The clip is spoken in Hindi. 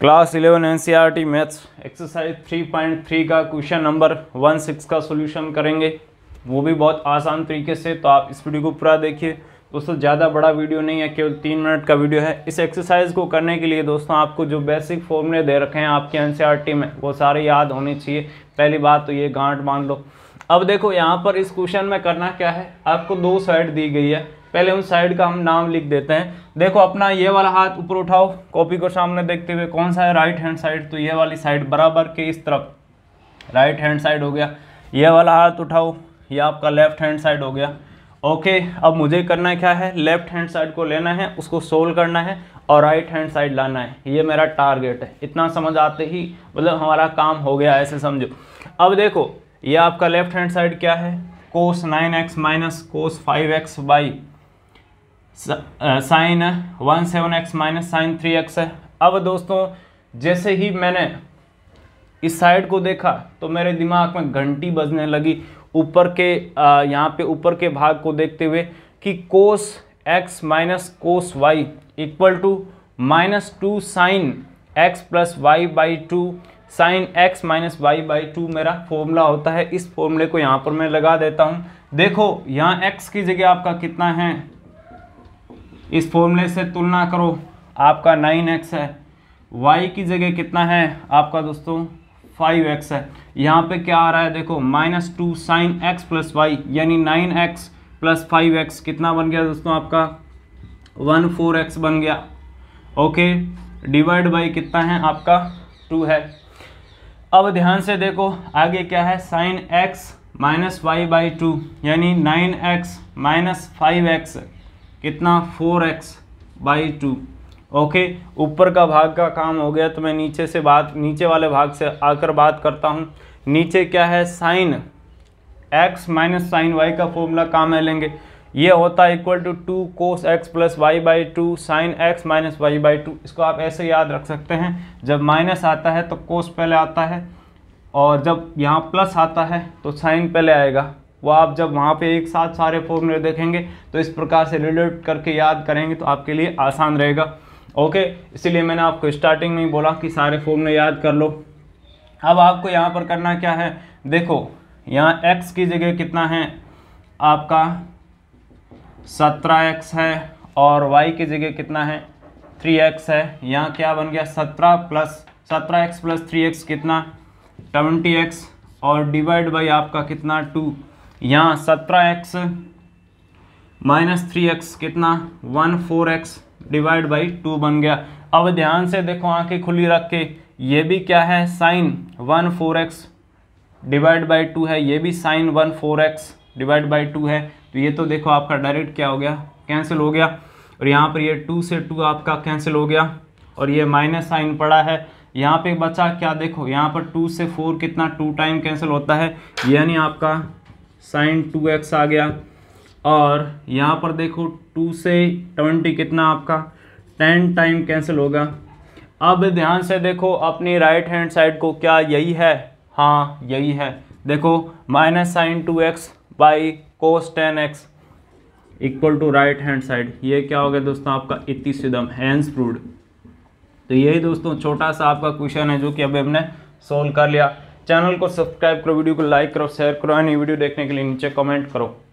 class eleven NCERT maths exercise three point three का क्वेश्चन नंबर वन सिक्स का सोल्यूशन करेंगे वो भी बहुत आसान तरीके से तो आप इस वीडियो को पूरा देखिए दोस्तों ज़्यादा बड़ा वीडियो नहीं है केवल तीन मिनट का वीडियो है इस एक्सरसाइज को करने के लिए दोस्तों आपको जो बेसिक फॉर्मूले दे रखे हैं आपके टी में वो सारे याद होने चाहिए पहली बात तो ये गांठ मान लो अब देखो यहाँ पर इस क्वेश्चन में करना क्या है आपको दो साइड दी गई है पहले उस साइड का हम नाम लिख देते हैं देखो अपना ये वाला हाथ ऊपर उठाओ कॉपी को सामने देखते हुए कौन सा है राइट हैंड साइड तो ये वाली साइड बराबर के इस तरफ राइट हैंड साइड हो गया ये वाला हाथ उठाओ ये आपका लेफ्ट हैंड साइड हो गया ओके अब मुझे करना क्या है लेफ्ट हैंड साइड को लेना है उसको सोल्व करना है और राइट हैंड साइड लाना है ये मेरा टारगेट है इतना समझ आते ही मतलब हमारा काम हो गया ऐसे समझो अब देखो ये आपका लेफ्ट हैंड साइड क्या है cos nine x minus cos five x by sine one seven x minus sine three x है अब दोस्तों जैसे ही मैंने इस साइड को देखा तो मेरे दिमाग में घंटी बजने लगी ऊपर के यहाँ पे ऊपर के भाग को देखते हुए कि cos x minus cos y equal to minus two sine x plus y by two sine x minus y by two मेरा फॉर्मूला होता है इस फॉर्मूले को यहाँ पर मैं लगा देता हूँ देखो यहाँ एक्स की जगह आपका कितना है इस फॉर्मूले से तुलना करो आपका नाइन एक्स है वाई की जगह कितना है आपका दोस्तों फाइव एक्स है यहाँ पे क्या आ रहा है देखो minus two sine x plus y यानी nine x plus five x कितना बन गया दोस्तों आपका वन फोर एक्स बन गया ओके डिवाइड बाई कितना है आपका टू है अब ध्यान से देखो आगे क्या है sine x minus y by two यानी nine x minus five x कितना four x by two okay ऊपर का भाग का काम हो गया तो मैं नीचे से बात नीचे वाले भाग से आकर बात करता हूँ नीचे क्या है sine x minus sine y का फॉर्मूला काम में लेंगे ये होता है equal to two cos x plus y by two sine x minus y by two इसको आप ऐसे याद रख सकते हैं जब माइनस आता है तो कोस पहले आता है और जब यहाँ प्लस आता है तो साइन पहले आएगा वो आप जब वहाँ पे एक साथ सारे फॉर्मूले देखेंगे तो इस प्रकार से रिलेट करके याद करेंगे तो आपके लिए आसान रहेगा ओके इसीलिए मैंने आपको स्टार्टिंग में ही बोला कि सारे फॉर्मूले याद कर लो अब आपको यहाँ पर करना क्या है देखो यहाँ एक्स की जगह कितना है आपका सत्रह एक्स है और वाई की जगह कितना है थ्री एक्स है यहाँ क्या बन गया सत्रह प्लस सत्रह एक्स प्लस थ्री एक्स कितना ट्वेंटी एक्स और डिवाइड बाई आपका कितना टू यहाँ सत्रह एक्स माइनस थ्री एक्स कितना one four x divide by two बन गया अब ध्यान से देखो आंखें खुली रख के ये भी क्या है sine one four x divide by two है ये भी sine one four x divide by two है तो ये तो देखो आपका डायरेक्ट क्या हो गया कैंसिल हो गया और यहाँ पर ये टू से टू आपका कैंसिल हो गया और ये माइनस साइन पड़ा है यहाँ पे बचा क्या देखो यहाँ पर टू से फोर कितना टू टाइम कैंसिल होता है यानी आपका साइन टू एक्स आ गया और यहाँ पर देखो टू से ट्वेंटी कितना आपका टेन टाइम कैंसिल होगा अब ध्यान से देखो अपनी राइट हैंड साइड को क्या यही है हाँ यही है देखो minus sine two x by cos ten x equal to right hand side ये क्या हो गया दोस्तों आपका इति सिदम हैंस प्रूड तो यही दोस्तों छोटा सा आपका क्वेश्चन है जो कि अभी हमने सोल्व कर लिया चैनल को सब्सक्राइब करो वीडियो को लाइक करो शेयर करो एंड वीडियो देखने के लिए नीचे कमेंट करो